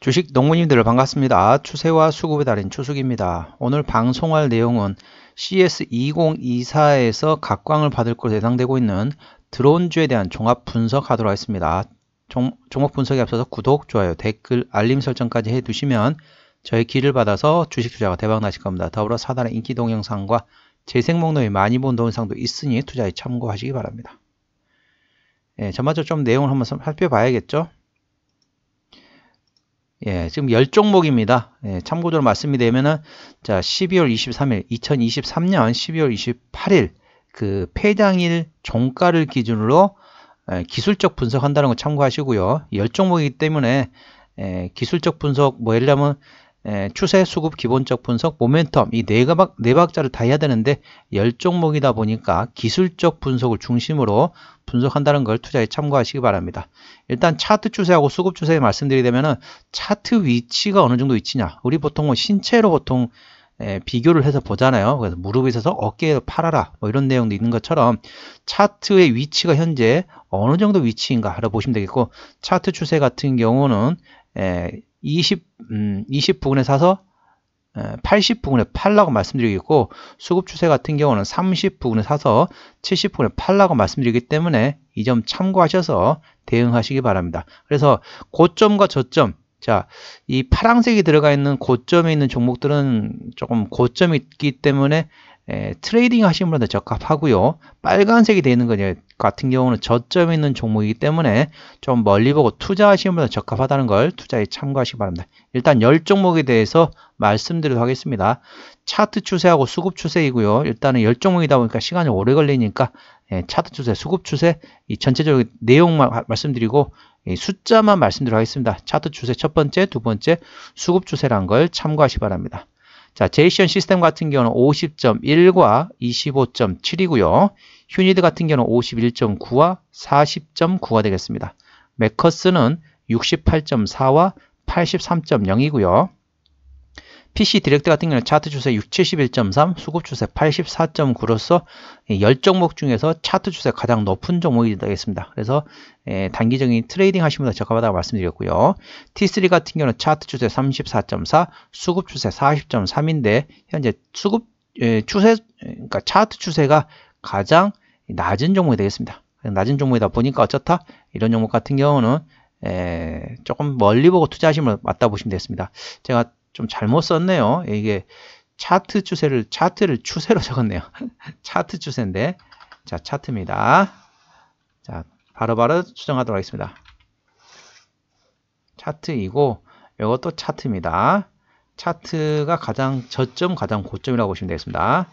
주식 농부님들 반갑습니다. 추세와 수급의 달인 추숙입니다. 오늘 방송할 내용은 CS2024에서 각광을 받을 것으로 예상되고 있는 드론주에 대한 종합 분석하도록 하겠습니다. 종, 종목 분석에 앞서서 구독, 좋아요, 댓글, 알림 설정까지 해두시면 저의 길을 받아서 주식 투자가 대박 나실 겁니다. 더불어 사단의 인기 동영상과 재생 목록에 많이 본 동영상도 있으니 투자에 참고하시기 바랍니다. 예, 전반적좀 내용을 한번 살펴봐야겠죠. 예, 지금 열 종목입니다. 예, 참고적으로 말씀이 되면은 자, 12월 23일, 2023년 12월 28일 그 폐장일 종가를 기준으로 예, 기술적 분석한다는 거 참고하시고요. 열 종목이기 때문에 예, 기술적 분석 뭐 예를 들면 예, 추세, 수급, 기본적 분석, 모멘텀 이 네박자를다 네 해야 되는데 열 종목이다 보니까 기술적 분석을 중심으로 분석한다는 걸 투자에 참고하시기 바랍니다. 일단 차트 추세하고 수급 추세 말씀드리자면 차트 위치가 어느 정도 위치냐? 우리 보통은 뭐 신체로 보통 에, 예, 비교를 해서 보잖아요. 그래서 무릎에 있어서 어깨에 팔아라 뭐 이런 내용도 있는 것처럼 차트의 위치가 현재 어느 정도 위치인가알아 보시면 되겠고 차트 추세 같은 경우는 에, 예, 20, 음, 2 0부에 사서 8 0분에 팔라고 말씀드리겠고 수급 추세 같은 경우는 3 0분에 사서 7 0분에 팔라고 말씀드리기 때문에 이 점 참고하셔서 대응하시기 바랍니다. 그래서 고점과 저점 자, 이 파란색이 들어가 있는 고점에 있는 종목들은 조금 고점이 있기 때문에 에, 예, 트레이딩 하시는 분한테 적합하고요. 빨간색이 되는 거 같은 경우는 저점에 있는 종목이기 때문에 좀 멀리 보고 투자하시는 분한테 적합하다는 걸 투자에 참고하시기 바랍니다. 일단 열 종목에 대해서 말씀드리도록 하겠습니다. 차트 추세하고 수급 추세이고요. 일단은 열 종목이다 보니까 시간이 오래 걸리니까 예, 차트 추세, 수급 추세 이 전체적인 내용만 하, 말씀드리고 예, 숫자만 말씀드리도록 하겠습니다. 차트 추세 첫 번째, 두 번째 수급 추세란 걸 참고하시기 바랍니다. 자, 제이션 시스템 같은 경우는 50.1과 25.7이고요. 휴니드 같은 경우는 51.9와 40.9가 되겠습니다. 메커스는 68.4와 83.0이고요. PC 디렉트 같은 경우는 차트 추세 671.3, 수급 추세 84.9로서 10종목 중에서 차트 추세 가장 높은 종목이 되겠습니다. 그래서 예, 단기적인 트레이딩 하시면 적합하다고 말씀드렸고요. T3 같은 경우는 차트 추세 34.4, 수급 추세 40.3인데 현재 수급 예, 추세 그러니까 차트 추세가 가장 낮은 종목이 되겠습니다. 낮은 종목이다 보니까 어쩌다 이런 종목 같은 경우는 예, 조금 멀리 보고 투자하시면 맞다 보시면 되겠습니다. 제가 좀 잘못 썼네요. 이게 차트 추세를 차트를 추세로 적었네요. 차트 추세인데 자 차트입니다. 자 바로바로 수정하도록 하겠습니다. 차트이고 이것도 차트입니다. 차트가 가장 저점 가장 고점이라고 보시면 되겠습니다.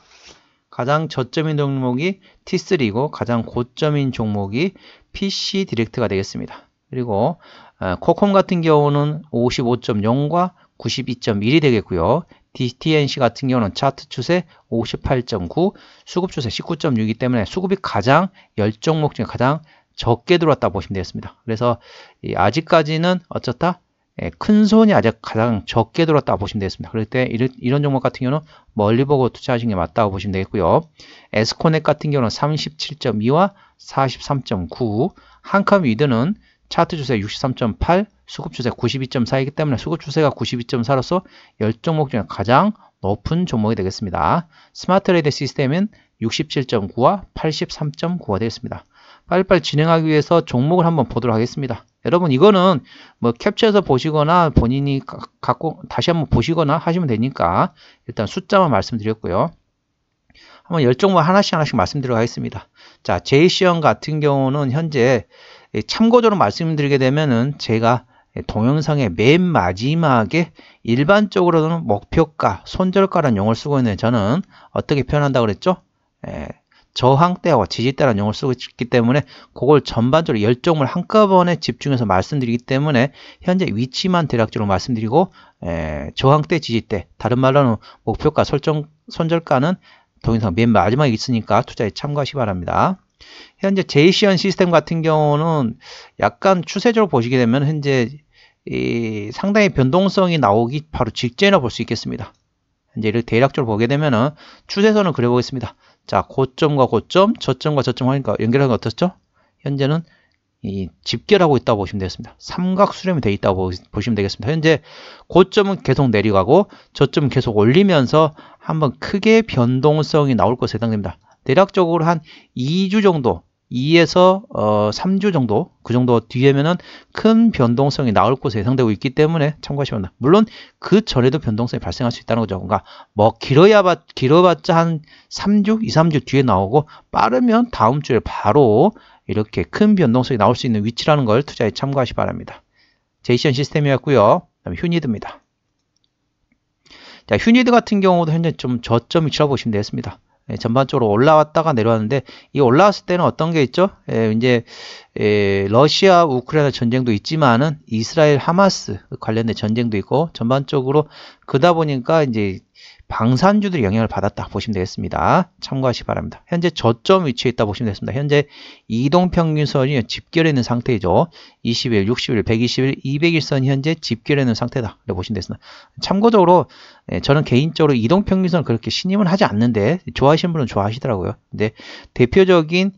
가장 저점인 종목이 T3이고 가장 고점인 종목이 PC 디렉트가 되겠습니다. 그리고 어, 코콤 같은 경우는 55.0과 92.1이 되겠고요. DTNC 같은 경우는 차트 추세 58.9, 수급 추세 19.6이기 때문에 수급이 가장 열 종목 중에 가장 적게 들어왔다 보시면 되겠습니다. 그래서 아직까지는 어쩌다 예, 큰 손이 아직 가장 적게 들어왔다 보시면 되겠습니다. 그럴 때 이런, 종목 같은 경우는 멀리 보고 투자하시는 게 맞다고 보시면 되겠고요. 에스코넥 같은 경우는 37.2와 43.9, 한컴 위드는 차트 추세 63.8, 수급 추세 92.4이기 때문에 수급 추세가 92.4로서 열 종목 중에 가장 높은 종목이 되겠습니다. 스마트 레이드 시스템은 67.9와 83.9가 되겠습니다. 빨리빨리 진행하기 위해서 종목을 한번 보도록 하겠습니다. 여러분 이거는 뭐 캡처해서 보시거나 본인이 갖고 다시 한번 보시거나 하시면 되니까 일단 숫자만 말씀드렸고요. 한번 열 종목 하나씩 하나씩 말씀드리도록 하겠습니다. 자, 제이시언 같은 경우는 현재 예, 참고적으로 말씀드리게 되면은 제가 동영상의 맨 마지막에 일반적으로는 목표가, 손절가라는 용어를 쓰고 있는데 저는 어떻게 표현한다고 그랬죠? 예, 저항대와 지지대라는 용어를 쓰고 있기 때문에 그걸 전반적으로 열정을 한꺼번에 집중해서 말씀드리기 때문에 현재 위치만 대략적으로 말씀드리고 예, 저항대, 지지대, 다른 말로는 목표가, 설정, 손절가는 동영상 맨 마지막에 있으니까 투자에 참고하시기 바랍니다. 현재 제이시언 시스템 같은 경우는 약간 추세적으로 보시게 되면 현재 이 상당히 변동성이 나오기 바로 직전이라 고볼 수 있겠습니다. 이제 이렇게 대략적으로 보게 되면은 추세선을 그려보겠습니다. 자, 고점과 고점, 저점과 저점 하니까 연결하는 게 어떻죠? 현재는 이 집결하고 있다고 보시면 되겠습니다. 삼각 수렴이 되어 있다고 보시면 되겠습니다. 현재 고점은 계속 내려가고 저점은 계속 올리면서 한번 크게 변동성이 나올 것에 해당됩니다. 대략적으로 한 2주 정도 2에서 어, 3주 정도 그 정도 뒤에면은 큰 변동성이 나올 것으로 예상되고 있기 때문에 참고하시면 됩니다. 물론 그 전에도 변동성이 발생할 수 있다는 거죠. 그러니까 뭐 길어야 봐, 길어봤자 한 3주, 2, 3주 뒤에 나오고 빠르면 다음 주에 바로 이렇게 큰 변동성이 나올 수 있는 위치라는 걸 투자에 참고하시 바랍니다. 제이션 시스템이었고요. 그다음에 휴니드입니다. 자, 휴니드 같은 경우도 현재 좀 저점 위치라고 보시면 되겠습니다. 예, 전반적으로 올라왔다가 내려왔는데 이 올라왔을 때는 어떤 게 있죠? 예, 이제 예, 러시아 우크라이나 전쟁도 있지만은 이스라엘 하마스 관련된 전쟁도 있고 전반적으로 그다 보니까 이제 방산주들이 영향을 받았다 보시면 되겠습니다. 참고하시 기 바랍니다. 현재 저점 위치에 있다 보시면 되겠습니다. 현재 이동평균선이 집결해 있는 상태이죠. 20일, 60일, 120일, 200일선 현재 집결해 있는 상태다. 이렇게 보시면 되겠습니다. 참고적으로 예, 저는 개인적으로 이동평균선 그렇게 신임을 하지 않는데 좋아하시는 분은 좋아하시더라고요. 근데 대표적인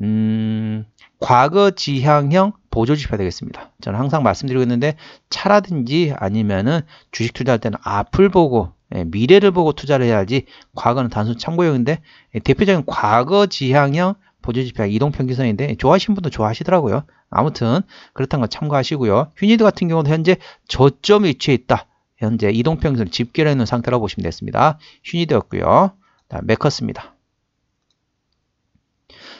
음, 과거 지향형 보조 지표가 되겠습니다. 저는 항상 말씀드리고 있는데 차라든지 아니면은 주식 투자할 때는 앞을 보고 예, 미래를 보고 투자를 해야지 과거는 단순 참고형인데 예, 대표적인 과거 지향형 보조지표 이동평균선인데 좋아하시는 분도 좋아하시더라고요. 아무튼 그렇다는 거 참고하시고요. 휴니드 같은 경우는 현재 저점 위치에 있다. 현재 이동평균선 집결해 놓은 상태라고 보시면 됐습니다. 휴니드였고요. 메커스입니다.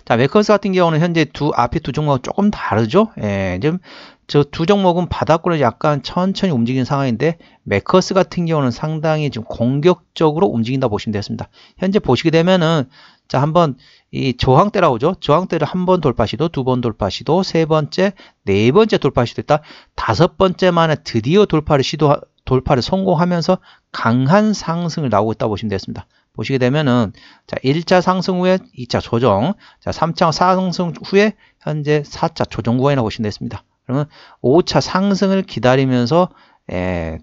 자, 메커스 같은 경우는 현재 두 앞에 두 종목하고 조금 다르죠. 예, 지금 저 두 종목은 바닥권을 약간 천천히 움직이는 상황인데 메커스 같은 경우는 상당히 지금 공격적으로 움직인다 보시면 되겠습니다. 현재 보시게 되면은 자, 한번 이 저항대라 고하죠 저항대를 한번 돌파 시도, 두 번 돌파 시도, 세 번째, 네 번째 돌파 시도했다. 다섯 번째 만에 드디어 돌파를 시도 돌파를 성공하면서 강한 상승을 나오고 있다 보시면 되겠습니다. 보시게 되면은 자 1차 상승 후에 2차 조정, 자 3차 상승 후에 현재 4차 조정 구간이라고 보시면 되겠습니다. 그러면 5차 상승을 기다리면서 에, 예,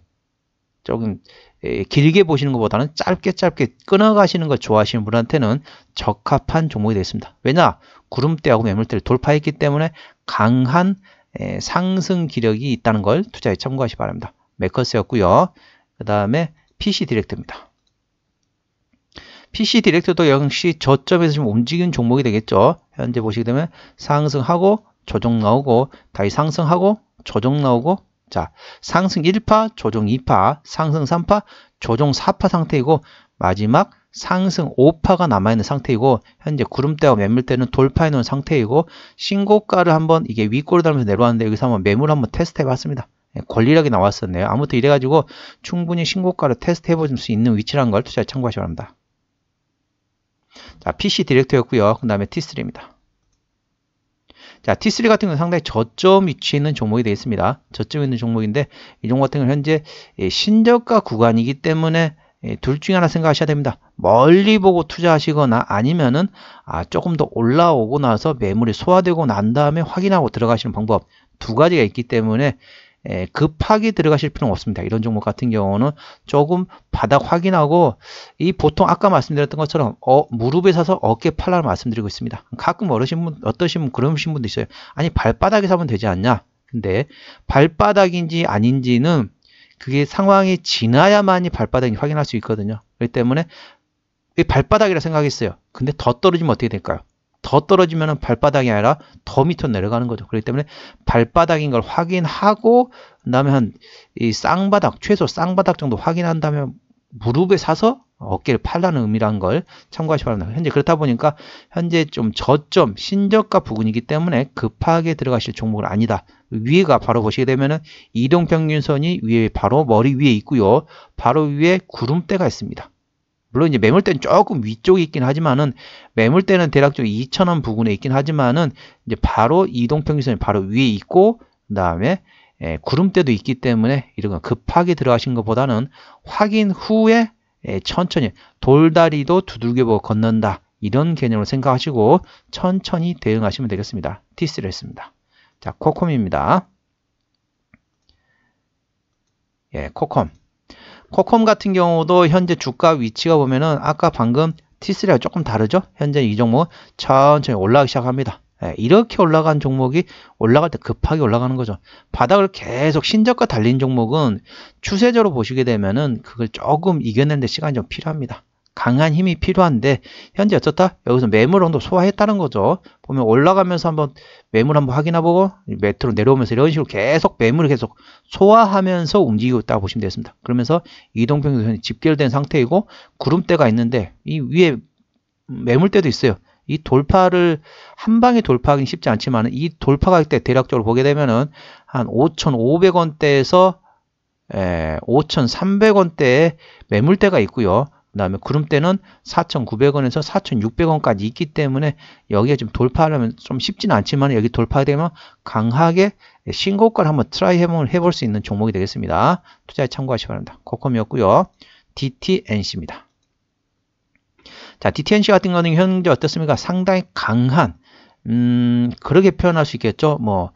조금 에, 예, 길게 보시는 것보다는 짧게 짧게 끊어가시는 걸 좋아하시는 분한테는 적합한 종목이 되겠습니다. 왜냐? 구름대하고 매물대를 돌파했기 때문에 강한 에, 예, 상승 기력이 있다는 걸 투자에 참고하시 기 바랍니다. 메커스였고요. 그 다음에 PC 디렉트입니다. PC 디렉터도 역시 저점에서 좀움직이는 종목이 되겠죠. 현재 보시게 되면 상승하고 조정 나오고 다시 상승하고 조정 나오고 자 상승 1파 조정 2파 상승 3파 조정 4파 상태이고 마지막 상승 5파가 남아있는 상태이고 현재 구름대와 매물대는 돌파해놓은 상태이고 신고가를 한번 이게 윗골를 달면서 내려왔는데 여기서 한번 매물 한번 테스트 해봤습니다. 예, 권리력이 나왔었네요. 아무튼 이래가지고 충분히 신고가를 테스트 해볼 수 있는 위치라는 걸 투자에 참고하시기 바랍니다. 자, PC 디렉터였고요. 그 다음에 T3입니다. 자, T3 같은 경우는 상당히 저점 위치에 있는 종목이 되어 있습니다. 저점 있는 종목인데 이 종목 같은 경우는 현재 예, 신저가 구간이기 때문에 예, 둘 중에 하나 생각하셔야 됩니다. 멀리 보고 투자하시거나 아니면은 아, 조금 더 올라오고 나서 매물이 소화되고 난 다음에 확인하고 들어가시는 방법 두 가지가 있기 때문에 예, 급하게 들어가실 필요는 없습니다. 이런 종목 같은 경우는 조금 바닥 확인하고 이 보통 아까 말씀드렸던 것처럼 어, 무릎에 사서 어깨 팔라 를 말씀드리고 있습니다. 가끔 어르신 분 어떠신 분 그러신 분도 있어요. 아니 발바닥에 사면 되지 않냐? 근데 발바닥인지 아닌지는 그게 상황이 지나야만이 발바닥이 확인할 수 있거든요. 그렇기 때문에 발바닥이라 생각했어요. 근데 더 떨어지면 어떻게 될까요? 더 떨어지면 발바닥이 아니라 더 밑으로 내려가는 거죠. 그렇기 때문에 발바닥인 걸 확인하고 그다음에 한 이 쌍바닥 최소 쌍바닥 정도 확인한 다면 무릎에 사서 어깨를 팔라는 의미란 걸 참고하시 바랍니다. 현재 그렇다 보니까 현재 좀 저점 신저가 부근이기 때문에 급하게 들어가실 종목은 아니다. 위에가 바로 보시게 되면은 이동평균선이 위에 바로 머리 위에 있고요. 바로 위에 구름대가 있습니다. 물론 이제 매물대는 조금 위쪽에 있긴 하지만은 매물대는 대략 좀 2,000원 부근에 있긴 하지만은 이제 바로 이동평균선이 바로 위에 있고 그 다음에 예, 구름대도 있기 때문에 이런 급하게 들어가신 것보다는 확인 후에 예, 천천히 돌다리도 두들겨보고 걷는다 이런 개념으로 생각하시고 천천히 대응하시면 되겠습니다. 티스를 했습니다. 자 코콤입니다. 예, 코콤. 코컴 같은 경우도 현재 주가 위치가 보면은 아까 방금 t 3가 조금 다르죠? 현재 이 종목 천천히 올라가기 시작합니다. 예, 이렇게 올라간 종목이 올라갈 때 급하게 올라가는 거죠. 바닥을 계속 신적과 달린 종목은 추세적으로 보시게 되면은 그걸 조금 이겨내는 데 시간이 좀 필요합니다. 강한 힘이 필요한데 현재 어쨌다 여기서 매물 온도 소화했다는 거죠 보면 올라가면서 한번 매물 한번 확인해보고 매트로 내려오면서 이런 식으로 계속 매물을 계속 소화하면서 움직이고 있다고 보시면 되겠습니다 그러면서 이동평균선이 집결된 상태이고 구름대가 있는데 이 위에 매물대도 있어요 이 돌파를 한 방에 돌파하기 쉽지 않지만 이 돌파할 때 대략적으로 보게 되면은 한 5,500원대에서 5,300원대에 예, 매물대가 있고요. 그 다음에 구름대는 4,900원에서 4,600원까지 있기 때문에 여기에 좀 돌파하려면 좀 쉽진 않지만 여기 돌파되면 강하게 신고가를 한번 트라이 해볼, 해볼 수 있는 종목이 되겠습니다. 투자에 참고하시기 바랍니다. 코컴이었고요. DTNC입니다. 자, DTNC 같은 경우는 현재 어떻습니까? 상당히 강한, 음, 그렇게 표현할 수 있겠죠? 뭐,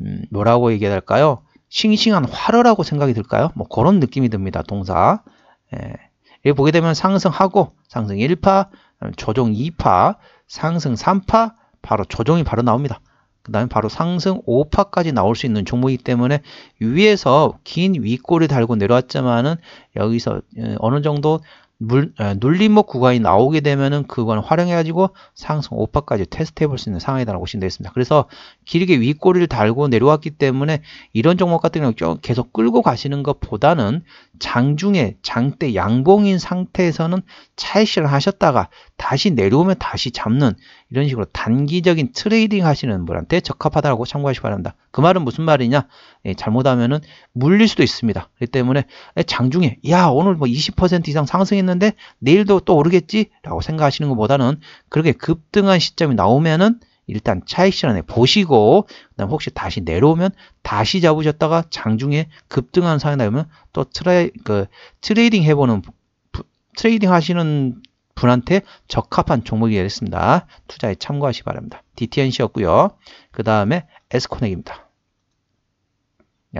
음, 뭐라고 얘기해야 될까요? 싱싱한 활어라고 생각이 들까요? 뭐 그런 느낌이 듭니다. 동사. 예. 여게 보게 되면 상승하고 상승 1파, 조정 2파, 상승 3파, 바로 조정이 바로 나옵니다. 그 다음에 바로 상승 5파까지 나올 수 있는 종목이기 때문에 위에서 긴 윗골을 달고 내려왔지만은 여기서 예, 어느 정도 물, 에, 아, 눌림목 구간이 나오게 되면은 그건 활용해가지고 상승 오파까지 테스트 해볼 수 있는 상황이다라고 보시면 되겠습니다. 그래서 길게 윗꼬리를 달고 내려왔기 때문에 이런 종목 같은 경우 계속 끌고 가시는 것보다는 장중에 장대 양봉인 상태에서는 차익실을 하셨다가 다시 내려오면 다시 잡는 이런 식으로 단기적인 트레이딩 하시는 분한테 적합하다고 참고하시기 바랍니다. 그 말은 무슨 말이냐? 예, 잘못하면은 물릴 수도 있습니다. 그렇기 때문에 예, 장중에 야 오늘 뭐 20% 이상 상승했는 올는데 내일도 또 오르겠지라고 생각하시는 것보다는 그렇게 급등한 시점이 나오면은 일단 차익 실현에 보시고 그다음 혹시 다시 내려오면 다시 잡으셨다가 장중에 급등한 상황이 나오면 또 트레 그 트레이딩 해보는 트레이딩 하시는 분한테 적합한 종목이 되겠습니다. 투자에 참고하시 기 바랍니다. DTNC였고요. 그 다음에 에스코넥입니다.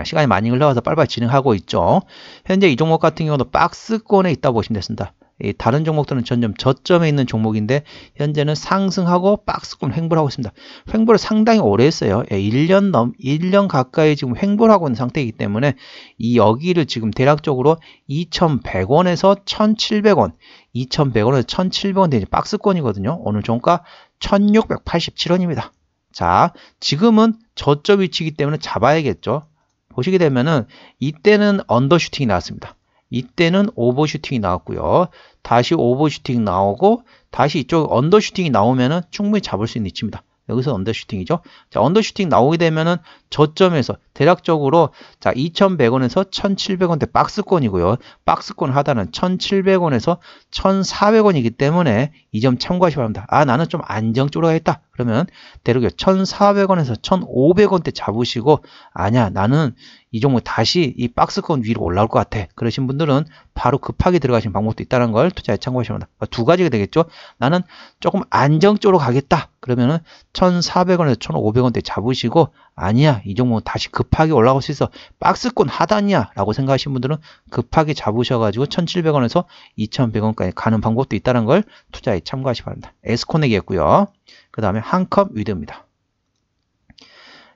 시간이 많이 흘러가서 빨리빨리 진행하고 있죠. 현재 이 종목 같은 경우도 박스권에 있다 고 보시면 됐습니다. 다른 종목들은 점점 저점에 있는 종목인데 현재는 상승하고 박스권 횡보를 하고 있습니다. 횡보를 상당히 오래 했어요. 1년 예, 넘 1년 가까이 지금 횡보를 하고 있는 상태이기 때문에 이 여기를 지금 대략적으로 2,100원에서 1,700원, 2,100원에서 1,700원 되는 박스권이거든요. 오늘 종가 1,687원입니다. 자, 지금은 저점 위치이기 때문에 잡아야겠죠. 보시게 되면은 이때는 언더슈팅이 나왔습니다. 이때는 오버슈팅이 나왔고요. 다시 오버슈팅 나오고 다시 이쪽 언더슈팅이 나오면은 충분히 잡을 수 있는 위치입니다. 여기서 언더슈팅이죠. 자, 언더슈팅 나오게 되면은 저점에서 대략적으로 자 2,100원에서 1,700원대 박스권이고요. 박스권 하단은 1,700원에서 1,400원이기 때문에 이 점 참고하시기 바랍니다. 아 나는 좀 안정적으로 가겠다. 그러면 대략 1,400원에서 1,500원대 잡으시고 아니야 나는 이 종목 다시 이 박스권 위로 올라올 것 같아. 그러신 분들은 바로 급하게 들어가시는 방법도 있다는 걸 투자에 참고하시기바랍니다두 아, 가지가 되겠죠. 나는 조금 안정적으로 가겠다. 그러면은 1,400원에서 1,500원대 잡으시고 아니야 이 종목 다시 급하게 올라갈 수 있어 박스권 하단이야 라고 생각하시는 분들은 급하게 잡으셔가지고 1700원에서 2100원까지 가는 방법도 있다는 걸 투자에 참고하시 기 바랍니다 에스코넥이었고요 그 다음에 한컵 위드입니다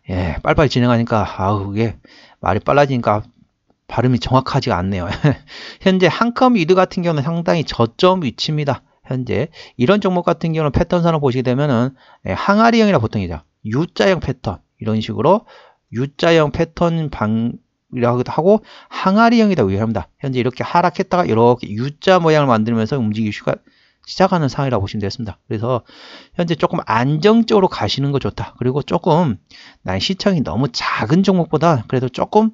예 빨빨 진행하니까 아우 그게 말이 빨라지니까 발음이 정확하지가 않네요 현재 한컵 위드 같은 경우는 상당히 저점 위치입니다 현재 이런 종목 같은 경우는 패턴 산업 보시게 되면은 예, 항아리형이라 보통이죠 U자형 패턴 이런 식으로 U자형 패턴 방이라고 하고 항아리형이다 우열합니다. 현재 이렇게 하락했다가 이렇게 U자 모양을 만들면서 움직이기 시작하는 상황이라고 보시면 되겠습니다. 그래서 현재 조금 안정적으로 가시는 거 좋다. 그리고 조금 난 시청이 너무 작은 종목보다 그래도 조금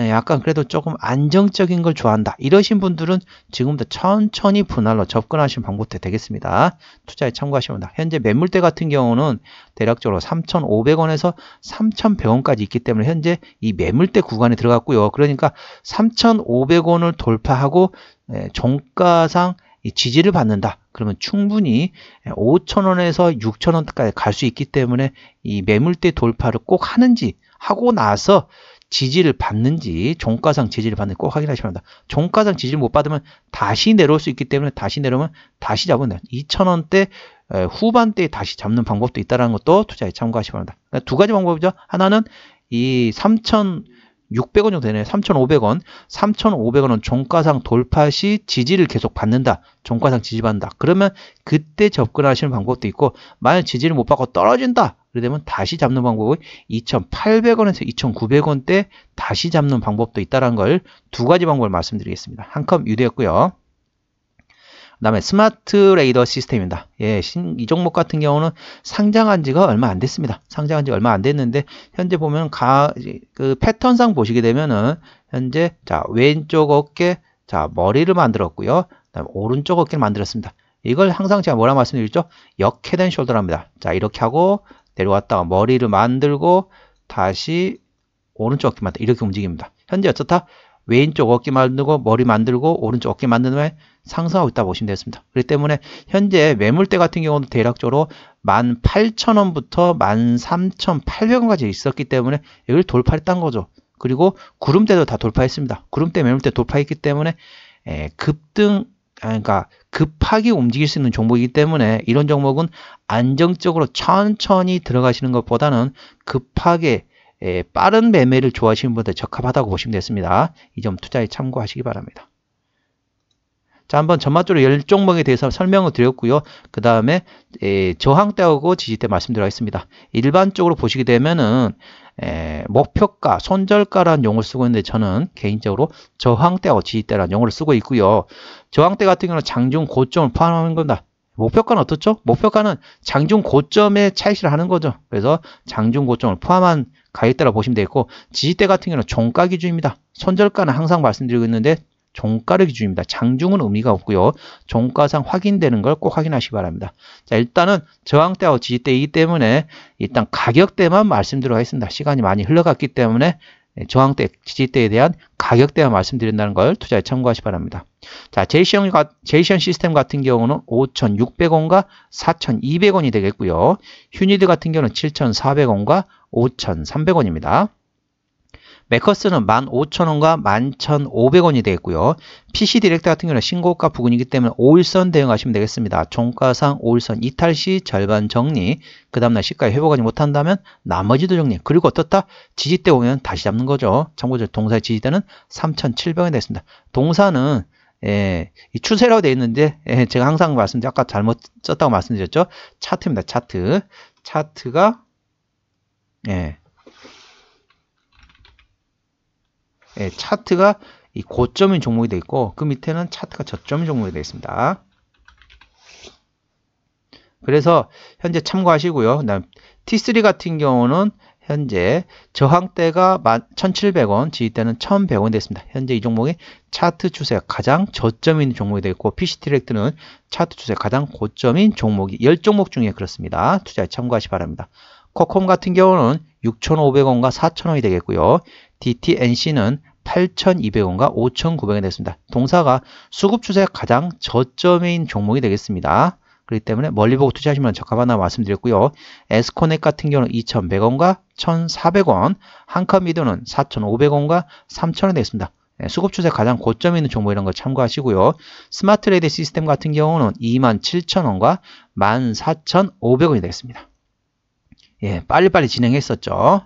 예, 약간 그래도 조금 안정적인 걸 좋아한다. 이러신 분들은 지금부터 천천히 분할로 접근하시는 방법도 되겠습니다. 투자에 참고하시면다 현재 매물대 같은 경우는 대략적으로 3,500원에서 3,100원까지 있기 때문에 현재 이 매물대 구간에 들어갔고요. 그러니까 3,500원을 돌파하고 예, 종가상 지지를 받는다. 그러면 충분히 5,000원에서 예, 6,000원까지 갈 수 있기 때문에 이 매물대 돌파를 꼭 하는지 하고 나서 지지를 받는지 종가상 지지를 받는지 꼭확인하시기바랍니다 종가상 지지를 못 받으면 다시 내려올 수 있기 때문에 다시 내려오면 다시 잡는다. 2,000원대 후반대에 다시 잡는 방법도 있다는 것도 투자에 참고하시기바랍니다 그러니까 두 가지 방법이죠. 하나는 이3,000 600원 정도 되네요. 3,500원. 3,500원은 종가상 돌파 시 지지를 계속 받는다. 종가상 지지받는다. 그러면 그때 접근하시는 방법도 있고, 만약 지지를 못 받고 떨어진다. 그러면 다시 잡는 방법은 2,800원에서 2,900원대 다시 잡는 방법도 있다는 걸 두 가지 방법을 말씀드리겠습니다. 한 컵 유대였고요. 그 다음에 스마트 레이더 시스템입니다. 예, 이 종목 같은 경우는 상장한 지가 얼마 안 됐습니다. 상장한 지 얼마 안 됐는데, 현재 보면 가, 그 패턴상 보시게 되면은, 현재, 자, 왼쪽 어깨, 자, 머리를 만들었고요. 그 다음에 오른쪽 어깨를 만들었습니다. 이걸 항상 제가 뭐라 말씀드리죠? 역해된 숄더랍니다. 자, 이렇게 하고, 내려왔다가 머리를 만들고 다시 오른쪽 어깨 만들 이렇게 움직입니다. 현재 어떻다? 왼쪽 어깨 만들고 머리 만들고 오른쪽 어깨 만든 후에 상승하고 있다 보시면 되겠습니다. 그렇기 때문에 현재 매물대 같은 경우도 대략적으로 18,000원부터 13,800원까지 있었기 때문에 여기를 돌파했던 거죠. 그리고 구름대도 다 돌파했습니다. 구름대 매물대 돌파했기 때문에 급등 아, 그러니까 급하게 움직일 수 있는 종목이기 때문에 이런 종목은 안정적으로 천천히 들어가시는 것보다는 급하게 예, 빠른 매매를 좋아하시는 분들 적합하다고 보시면 되겠습니다. 이 점 투자에 참고하시기 바랍니다. 자, 한번 전반적으로 열 종목에 대해서 설명을 드렸고요. 그 다음에 예, 저항대하고 지지대 말씀드리겠습니다. 일반적으로 보시게 되면은 에, 예, 목표가, 손절가라는 용어를 쓰고 있는데 저는 개인적으로 저항대고 지지대라는 용어를 쓰고 있고요. 저항대 같은 경우는 장중 고점을 포함하는 겁니다. 목표가는 어떻죠? 목표가는 장중 고점에 차이실을 하는 거죠. 그래서 장중 고점을 포함한 가격대라고 보시면 되겠고 지지대 같은 경우는 종가 기준입니다. 손절가는 항상 말씀드리고 있는데 종가를 기준입니다. 장중은 의미가 없고요. 종가상 확인되는 걸 꼭 확인하시기 바랍니다. 자 일단은 저항대하고 지지대이기 때문에 일단 가격대만 말씀드리겠습니다. 시간이 많이 흘러갔기 때문에 예, 저항대, 지지대에 대한 가격대와 말씀드린다는 걸 투자에 참고하시 바랍니다. 자, 제이션, 제이션 시스템 같은 경우는 5,600원과 4,200원이 되겠고요. 휴니드 같은 경우는 7,400원과 5,300원입니다. 메커스는 15,000원과 11,500원이 되겠고요. PC 디렉트 같은 경우는 신고가 부근이기 때문에 5일선 대응하시면 되겠습니다. 종가상 5일선 이탈 시 절반 정리, 그 다음날 시가에 회복하지 못한다면 나머지도 정리, 그리고 어떻다? 지지대 오면 다시 잡는 거죠. 참고로 동사의 지지대는 3,700원이 됐습니다. 동사는 예, 이 추세라고 되어 있는데 예, 제가 항상 말씀드린 아까 잘못 썼다고 말씀드렸죠. 차트입니다. 차트. 차트가 예, 예, 차트가 이 고점인 종목이 되어 있고 그 밑에는 차트가 저점인 종목이 되어 있습니다. 그래서 현재 참고하시고요. 그다음 T3 같은 경우는 현재 저항대가 1,700원, 지지대는 1,100원 됐습니다. 현재 이 종목이 차트 추세 가장 가 저점인 종목이 되고 어있 PC트랙트는 차트 추세 가장 고점인 종목이 10종목 중에 그렇습니다. 투자에 참고하시 바랍니다. 코콤 같은 경우는 6,500원과 4,000원이 되겠고요. DTNC는 8,200원과 5,900원이 됐습니다. 동사가 수급 추세 가장 저점인 종목이 되겠습니다. 그렇기 때문에 멀리 보고 투자하시면 적합하나 말씀드렸고요. 에스코넥 같은 경우는 2,100원과 1,400원, 한컴 미도는 4,500원과 3,000원이 됐습니다. 예, 수급 추세 가장 고점에 있는 종목 이런 걸 참고하시고요. 스마트 레디 시스템 같은 경우는 27,000원과 14,500원이 되겠습니다. 예, 빨리빨리 진행했었죠.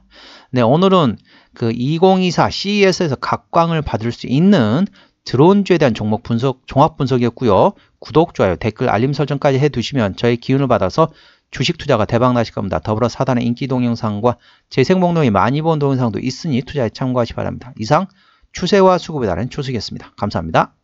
네, 오늘은 그 2024 CES에서 각광을 받을 수 있는 드론주에 대한 종목 분석, 종합 분석이었고요. 구독, 좋아요, 댓글, 알림 설정까지 해두시면 저의 기운을 받아서 주식 투자가 대박 나실 겁니다. 더불어 사단의 인기 동영상과 재생 목록이 많이 본 동영상도 있으니 투자에 참고하시 기 바랍니다. 이상 추세와 수급에 따른 추수겠습니다. 감사합니다.